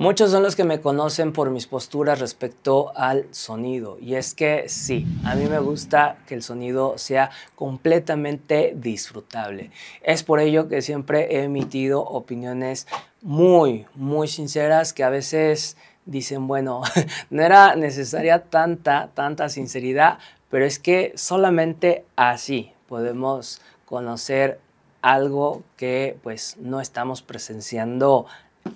Muchos son los que me conocen por mis posturas respecto al sonido. Y es que sí, a mí me gusta que el sonido sea completamente disfrutable. Es por ello que siempre he emitido opiniones muy, muy sinceras que a veces dicen, bueno, no era necesaria tanta, tanta sinceridad, pero es que solamente así podemos conocer algo que pues no estamos presenciando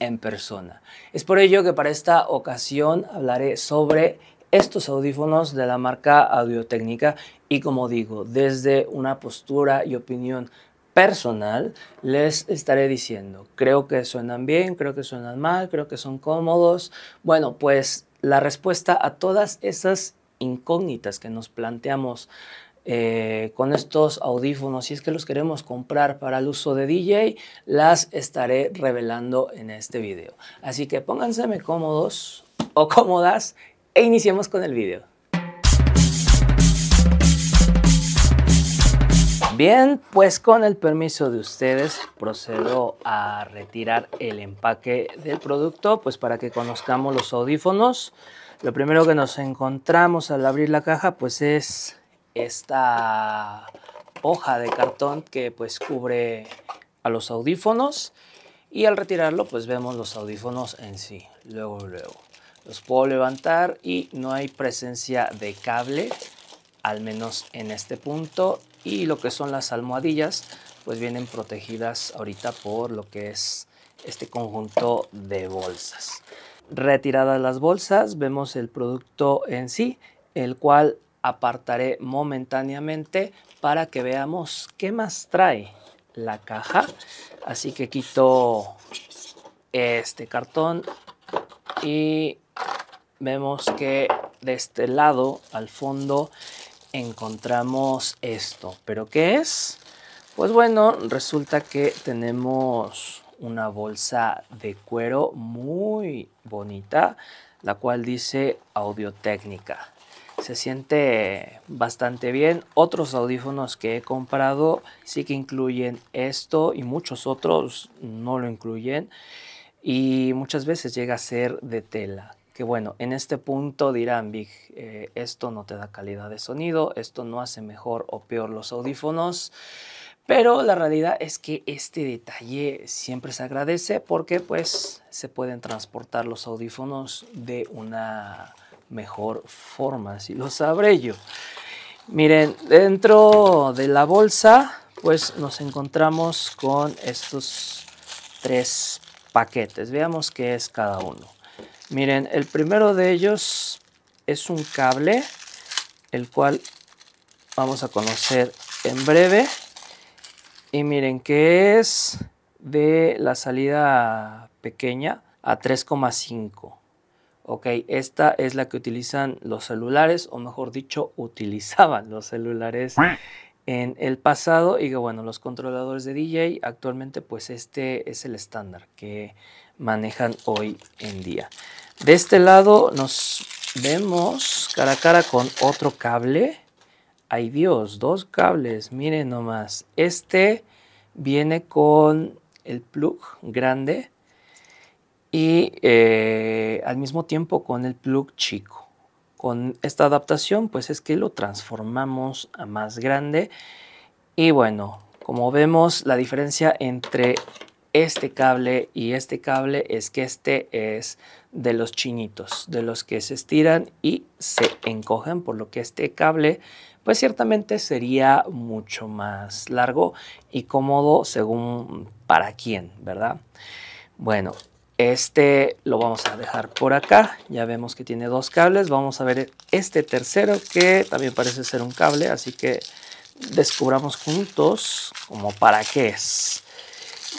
en persona. Es por ello que para esta ocasión hablaré sobre estos audífonos de la marca Audio-Técnica y como digo, desde una postura y opinión personal les estaré diciendo, creo que suenan bien, creo que suenan mal, creo que son cómodos. Bueno, pues la respuesta a todas esas incógnitas que nos planteamos eh, con estos audífonos, si es que los queremos comprar para el uso de DJ, las estaré revelando en este video. Así que pónganseme cómodos o cómodas e iniciemos con el video. Bien, pues con el permiso de ustedes procedo a retirar el empaque del producto, pues para que conozcamos los audífonos. Lo primero que nos encontramos al abrir la caja pues es esta hoja de cartón que pues cubre a los audífonos y al retirarlo pues vemos los audífonos en sí, luego luego. Los puedo levantar y no hay presencia de cable, al menos en este punto. Y lo que son las almohadillas pues vienen protegidas ahorita por lo que es este conjunto de bolsas. Retiradas las bolsas vemos el producto en sí, el cual apartaré momentáneamente para que veamos qué más trae la caja. Así que quito este cartón y vemos que de este lado al fondo encontramos esto. ¿Pero qué es? Pues bueno, resulta que tenemos una bolsa de cuero muy bonita, la cual dice Audio Técnica se siente bastante bien. Otros audífonos que he comprado sí que incluyen esto y muchos otros no lo incluyen. Y muchas veces llega a ser de tela. Que bueno, en este punto dirán, Big, eh, esto no te da calidad de sonido, esto no hace mejor o peor los audífonos. Pero la realidad es que este detalle siempre se agradece porque pues se pueden transportar los audífonos de una mejor forma, si lo sabré yo. Miren, dentro de la bolsa, pues nos encontramos con estos tres paquetes. Veamos qué es cada uno. Miren, el primero de ellos es un cable, el cual vamos a conocer en breve. Y miren que es de la salida pequeña a 3,5 Ok, esta es la que utilizan los celulares, o mejor dicho, utilizaban los celulares en el pasado. Y que bueno, los controladores de DJ actualmente pues este es el estándar que manejan hoy en día. De este lado nos vemos cara a cara con otro cable. Ay Dios, dos cables, miren nomás. Este viene con el plug grande y... Eh, al mismo tiempo con el plug chico. Con esta adaptación pues es que lo transformamos a más grande y bueno, como vemos la diferencia entre este cable y este cable es que este es de los chinitos, de los que se estiran y se encogen, por lo que este cable pues ciertamente sería mucho más largo y cómodo según para quién, ¿verdad? Bueno, este lo vamos a dejar por acá. Ya vemos que tiene dos cables. Vamos a ver este tercero que también parece ser un cable. Así que descubramos juntos como para qué es.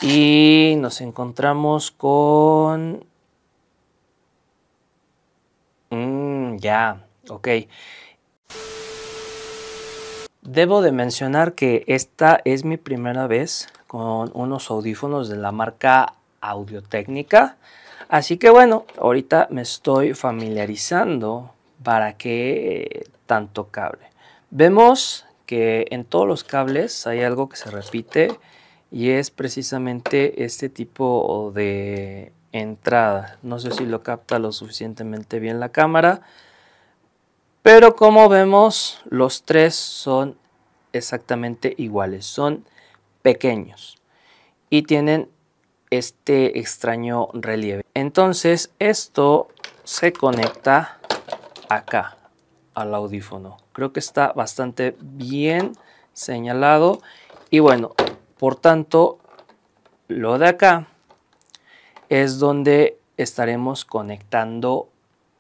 Y nos encontramos con... Mm, ya, ok. Debo de mencionar que esta es mi primera vez con unos audífonos de la marca Audio-Técnica. Así que bueno, ahorita me estoy familiarizando para qué eh, tanto cable. Vemos que en todos los cables hay algo que se repite y es precisamente este tipo de entrada. No sé si lo capta lo suficientemente bien la cámara, pero como vemos los tres son exactamente iguales, son pequeños y tienen este extraño relieve. Entonces esto se conecta acá al audífono. Creo que está bastante bien señalado. Y bueno, por tanto, lo de acá es donde estaremos conectando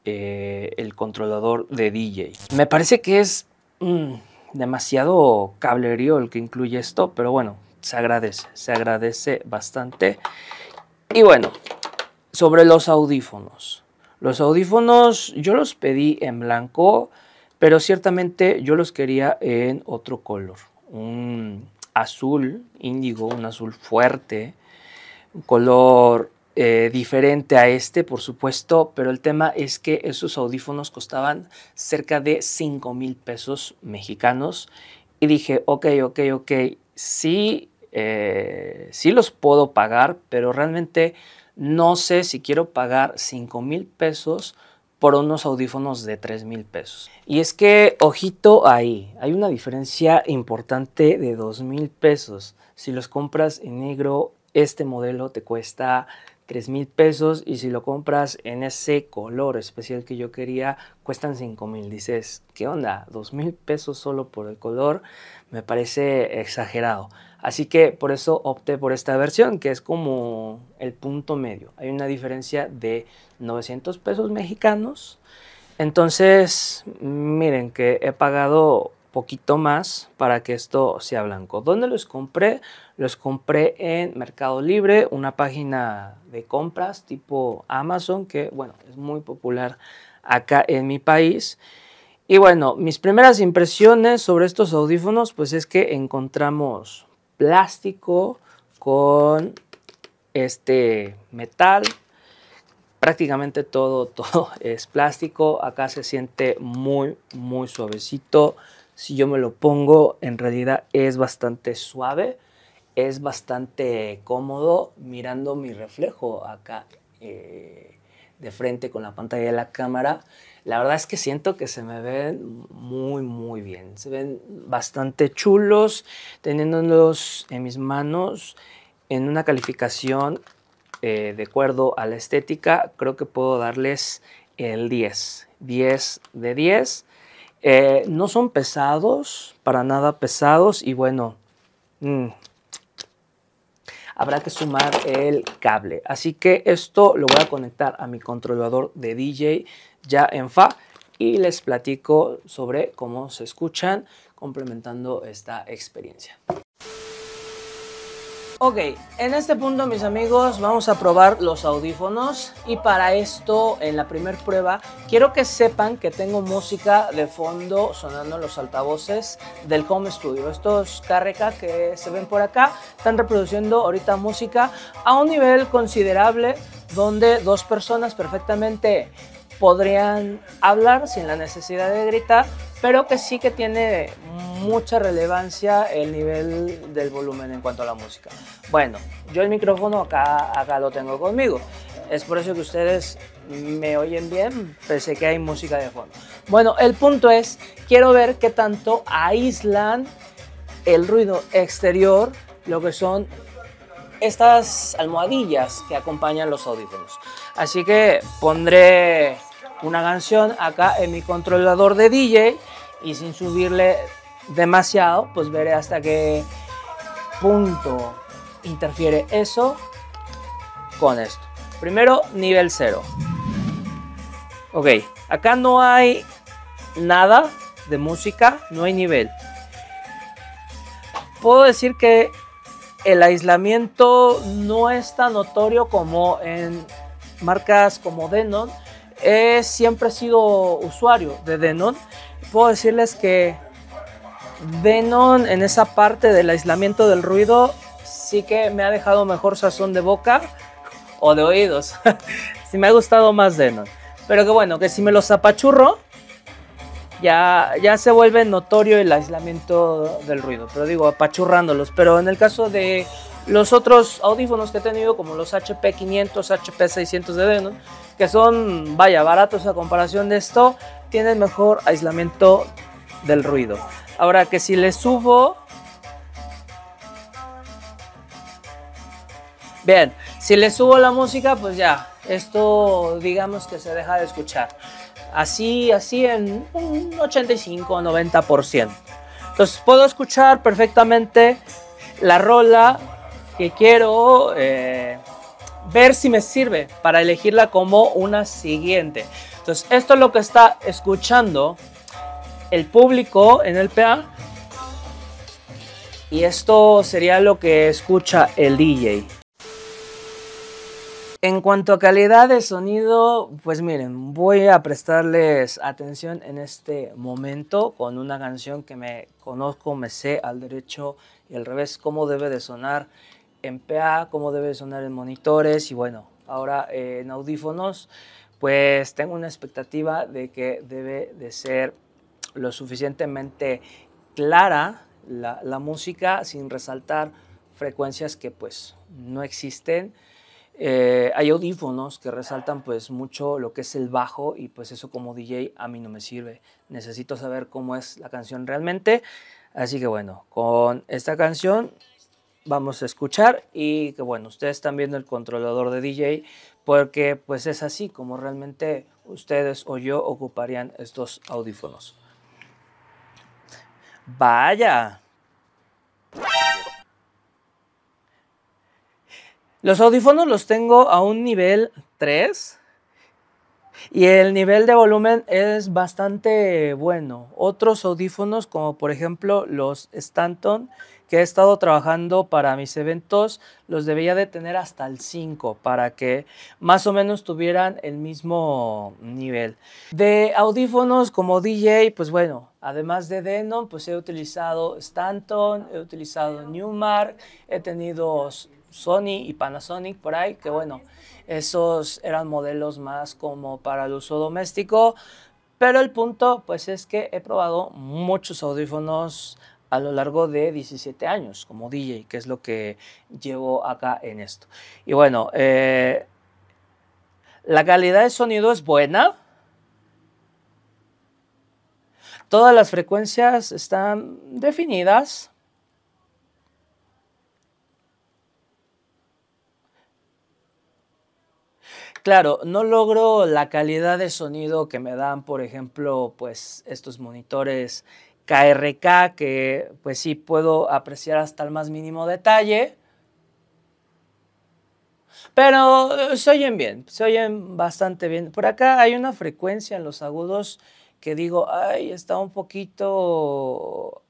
eh, el controlador de DJ. Me parece que es mm, demasiado cablerío el que incluye esto, pero bueno, se agradece, se agradece bastante. Y bueno, sobre los audífonos. Los audífonos yo los pedí en blanco, pero ciertamente yo los quería en otro color. Un azul índigo, un azul fuerte, un color eh, diferente a este, por supuesto, pero el tema es que esos audífonos costaban cerca de 5 mil pesos mexicanos. Y dije, ok, ok, ok, sí eh, sí los puedo pagar, pero realmente no sé si quiero pagar 5 mil pesos por unos audífonos de 3 mil pesos. Y es que, ojito ahí, hay una diferencia importante de 2 mil pesos. Si los compras en negro, este modelo te cuesta 3 mil pesos y si lo compras en ese color especial que yo quería, cuestan 5 mil. Dices, ¿qué onda? 2 mil pesos solo por el color, me parece exagerado. Así que por eso opté por esta versión, que es como el punto medio. Hay una diferencia de 900 pesos mexicanos. Entonces, miren que he pagado poquito más para que esto sea blanco. ¿Dónde los compré? Los compré en Mercado Libre, una página de compras tipo Amazon, que bueno, es muy popular acá en mi país. Y bueno, mis primeras impresiones sobre estos audífonos, pues es que encontramos plástico con este metal. Prácticamente todo, todo es plástico. Acá se siente muy, muy suavecito. Si yo me lo pongo, en realidad es bastante suave. Es bastante cómodo mirando mi reflejo acá. Eh, de frente con la pantalla de la cámara, la verdad es que siento que se me ven muy, muy bien. Se ven bastante chulos, teniéndolos en mis manos en una calificación eh, de acuerdo a la estética. Creo que puedo darles el 10, 10 de 10. Eh, no son pesados, para nada pesados y bueno, mm, habrá que sumar el cable. Así que esto lo voy a conectar a mi controlador de DJ ya en FA y les platico sobre cómo se escuchan complementando esta experiencia. Ok, en este punto mis amigos vamos a probar los audífonos y para esto en la primera prueba quiero que sepan que tengo música de fondo sonando en los altavoces del home studio. Estos carreca que se ven por acá están reproduciendo ahorita música a un nivel considerable donde dos personas perfectamente podrían hablar sin la necesidad de gritar pero que sí que tiene mucha relevancia el nivel del volumen en cuanto a la música. Bueno, yo el micrófono acá, acá lo tengo conmigo. Es por eso que ustedes me oyen bien, pese que hay música de fondo. Bueno, el punto es, quiero ver qué tanto aíslan el ruido exterior, lo que son estas almohadillas que acompañan los audífonos. Así que pondré una canción acá en mi controlador de DJ y sin subirle demasiado, pues veré hasta qué punto interfiere eso con esto. Primero, nivel 0. Ok, acá no hay nada de música, no hay nivel. Puedo decir que el aislamiento no es tan notorio como en marcas como Denon, he siempre sido usuario de Denon. Puedo decirles que Denon en esa parte del aislamiento del ruido sí que me ha dejado mejor sazón de boca o de oídos. Si me ha gustado más Denon. Pero que bueno, que si me los apachurro, ya, ya se vuelve notorio el aislamiento del ruido. Pero digo, apachurrándolos. Pero en el caso de los otros audífonos que he tenido, como los HP500, HP600 de Denon, que son, vaya, baratos a comparación de esto, tienen mejor aislamiento del ruido. Ahora que si le subo... Bien, si le subo la música, pues ya, esto digamos que se deja de escuchar. Así, así en un 85-90%. o Entonces puedo escuchar perfectamente la rola que quiero eh, ver si me sirve para elegirla como una siguiente. Entonces, esto es lo que está escuchando el público en el PA. Y esto sería lo que escucha el DJ. En cuanto a calidad de sonido, pues miren, voy a prestarles atención en este momento con una canción que me conozco, me sé al derecho y al revés cómo debe de sonar en PA, cómo debe sonar en monitores y bueno, ahora eh, en audífonos, pues tengo una expectativa de que debe de ser lo suficientemente clara la, música sin resaltar frecuencias que pues no existen. Eh, hay audífonos que resaltan pues mucho lo que es el bajo y pues eso como DJ a mí no me sirve. Necesito saber cómo es la canción realmente. Así que bueno, con esta canción vamos a escuchar y que bueno, ustedes están viendo el controlador de DJ porque pues es así como realmente ustedes o yo ocuparían estos audífonos. Vaya. Los audífonos los tengo a un nivel 3 y el nivel de volumen es bastante bueno. Otros audífonos, como por ejemplo los Stanton, que he estado trabajando para mis eventos, los debía de tener hasta el 5 para que más o menos tuvieran el mismo nivel. De audífonos como DJ, pues bueno, además de Denon, pues he utilizado Stanton, he utilizado Newmark, he tenido Sony y Panasonic por ahí, que ah, bueno, esos eran modelos más como para el uso doméstico, pero el punto pues es que he probado muchos audífonos a lo largo de 17 años como DJ, que es lo que llevo acá en esto. Y bueno, eh, la calidad de sonido es buena. Todas las frecuencias están definidas. Claro, no logro la calidad de sonido que me dan, por ejemplo, pues estos monitores KRK, que pues sí puedo apreciar hasta el más mínimo detalle. Pero eh, se oyen bien, se oyen bastante bien. Por acá hay una frecuencia en los agudos que digo, ay, está un poquito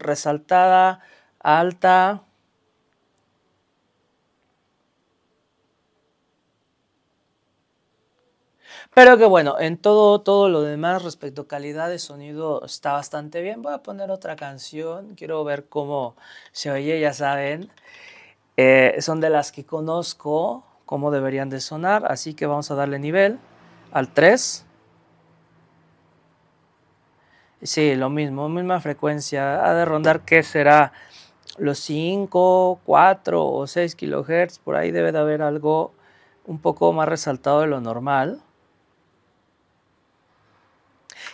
resaltada, alta. Pero que bueno, en todo, todo lo demás respecto a calidad de sonido está bastante bien. Voy a poner otra canción, quiero ver cómo se oye, ya saben. Eh, son de las que conozco cómo deberían de sonar, así que vamos a darle nivel al 3. Sí, lo mismo, misma frecuencia. Ha de rondar que será los 5, 4 o 6 kHz, Por ahí debe de haber algo un poco más resaltado de lo normal.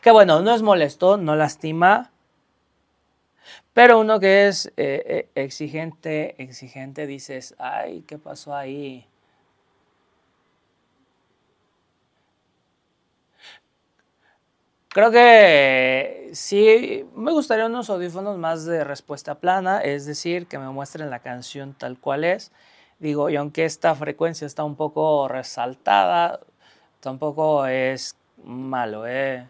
Que bueno, no es molesto, no lastima, pero uno que es eh, eh, exigente, exigente, dices, ay, ¿qué pasó ahí? Creo que sí, me gustaría unos audífonos más de respuesta plana, es decir, que me muestren la canción tal cual es. Digo, y aunque esta frecuencia está un poco resaltada, tampoco es malo, ¿eh?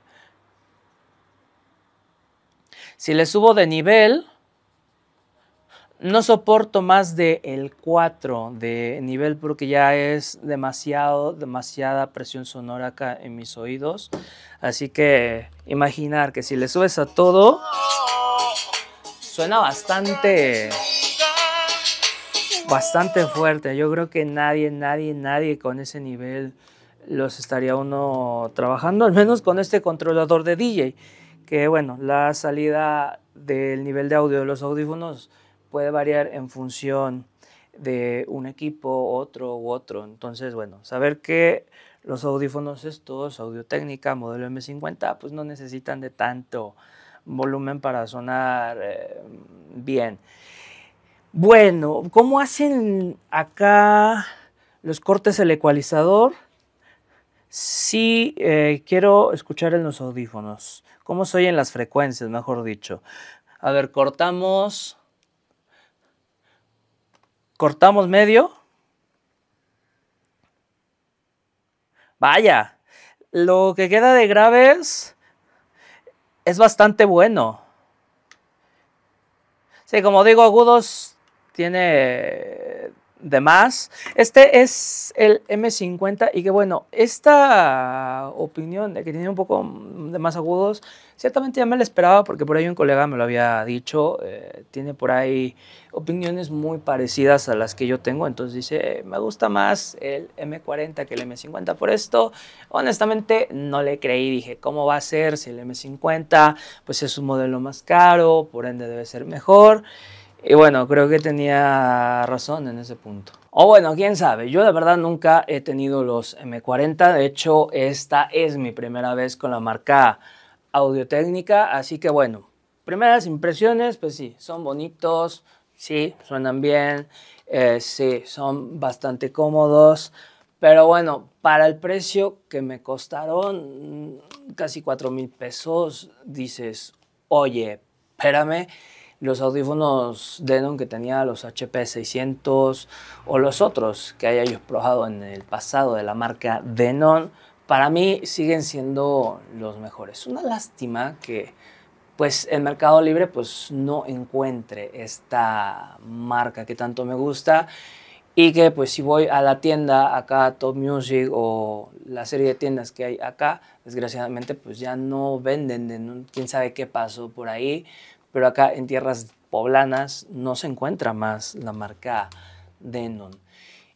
Si le subo de nivel, no soporto más de el 4 de nivel porque ya es demasiado, demasiada presión sonora acá en mis oídos. Así que imaginar que si le subes a todo, suena bastante, bastante fuerte. Yo creo que nadie, nadie, nadie con ese nivel los estaría uno trabajando, al menos con este controlador de DJ que bueno, la salida del nivel de audio de los audífonos puede variar en función de un equipo, otro u otro. Entonces, bueno, saber que los audífonos estos, Audio Técnica, modelo M50, pues no necesitan de tanto volumen para sonar eh, bien. Bueno, ¿cómo hacen acá los cortes el ecualizador? Si sí, eh, quiero escuchar en los audífonos cómo se oyen las frecuencias, mejor dicho. A ver, cortamos. Cortamos medio. Vaya, lo que queda de graves es bastante bueno. Sí, como digo, agudos tiene de más. Este es el M50 y que bueno, esta opinión de que tiene un poco de más agudos, ciertamente ya me la esperaba porque por ahí un colega me lo había dicho, eh, tiene por ahí opiniones muy parecidas a las que yo tengo, entonces dice, me gusta más el M40 que el M50 por esto. Honestamente no le creí, dije, ¿cómo va a ser si el M50 pues es un modelo más caro, por ende debe ser mejor? Y bueno, creo que tenía razón en ese punto. O bueno, quién sabe, yo de verdad nunca he tenido los M40, de hecho esta es mi primera vez con la marca Audio Técnica, así que bueno, primeras impresiones, pues sí, son bonitos, sí, suenan bien, eh, sí, son bastante cómodos, pero bueno, para el precio que me costaron mm, casi 4 mil pesos, dices, oye, espérame, los audífonos Denon que tenía los HP600 o los otros que haya yo probado en el pasado de la marca Denon, para mí siguen siendo los mejores. Una lástima que pues el Mercado Libre pues no encuentre esta marca que tanto me gusta y que pues si voy a la tienda acá Top Music o la serie de tiendas que hay acá, desgraciadamente pues ya no venden, de, quién sabe qué pasó por ahí pero acá en tierras poblanas no se encuentra más la marca Denon.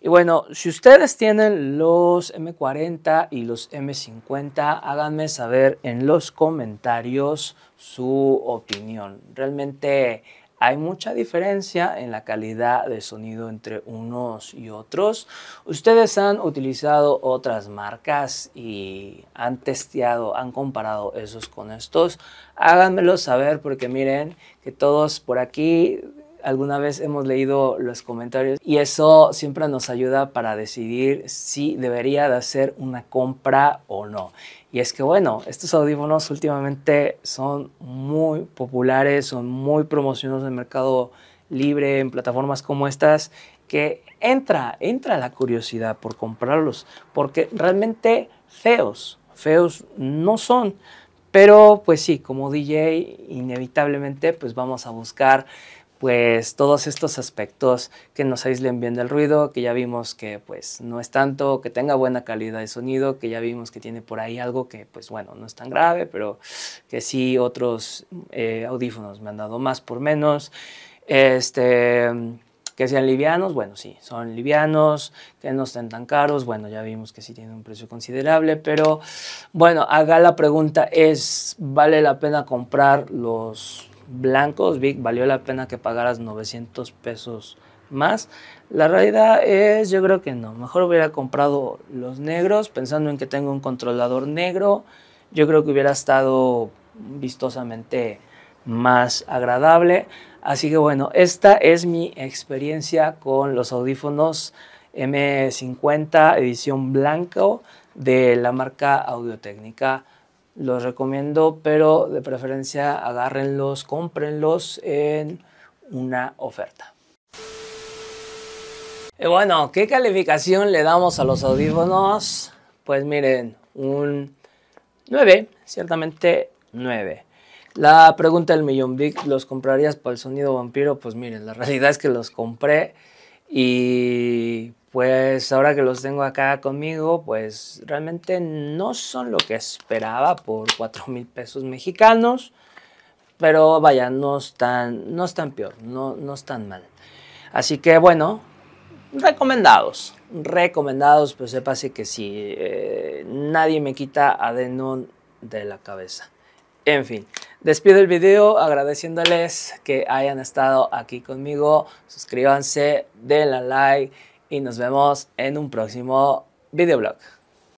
Y bueno, si ustedes tienen los M40 y los M50, háganme saber en los comentarios su opinión. Realmente hay mucha diferencia en la calidad de sonido entre unos y otros. Ustedes han utilizado otras marcas y han testeado, han comparado esos con estos. Háganmelo saber porque miren que todos por aquí alguna vez hemos leído los comentarios y eso siempre nos ayuda para decidir si debería de hacer una compra o no. Y es que bueno, estos audífonos últimamente son muy populares, son muy promocionados en el mercado libre, en plataformas como estas, que entra, entra la curiosidad por comprarlos, porque realmente feos, feos no son. Pero pues sí, como DJ inevitablemente pues vamos a buscar pues todos estos aspectos que nos aíslen bien del ruido, que ya vimos que pues no es tanto, que tenga buena calidad de sonido, que ya vimos que tiene por ahí algo que pues bueno, no es tan grave, pero que sí otros eh, audífonos me han dado más por menos, este, que sean livianos, bueno sí, son livianos, que no estén tan caros, bueno ya vimos que sí tienen un precio considerable, pero bueno, haga la pregunta es, ¿vale la pena comprar los blancos, Vic, valió la pena que pagaras 900 pesos más. La realidad es, yo creo que no. Mejor hubiera comprado los negros, pensando en que tengo un controlador negro. Yo creo que hubiera estado vistosamente más agradable. Así que bueno, esta es mi experiencia con los audífonos M50 edición blanco de la marca Audio Técnica los recomiendo, pero de preferencia agárrenlos, cómprenlos en una oferta. Y bueno, ¿qué calificación le damos a los audífonos? Pues miren, un 9, ciertamente 9. La pregunta del millón, Vic, ¿los comprarías para el sonido vampiro? Pues miren, la realidad es que los compré y pues ahora que los tengo acá conmigo, pues realmente no son lo que esperaba por 4 mil pesos mexicanos. Pero vaya, no están, no están peor, no, están mal. Así que bueno, recomendados, recomendados, pues sepase que sí, eh, nadie me quita adenón de la cabeza. En fin. Despido el video agradeciéndoles que hayan estado aquí conmigo. Suscríbanse, denle like y nos vemos en un próximo videoblog.